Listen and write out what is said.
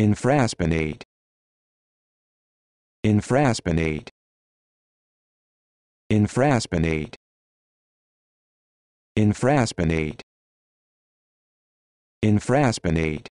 Infraspinate. Infraspinate. Infraspinate. Infraspinate. Infraspinate.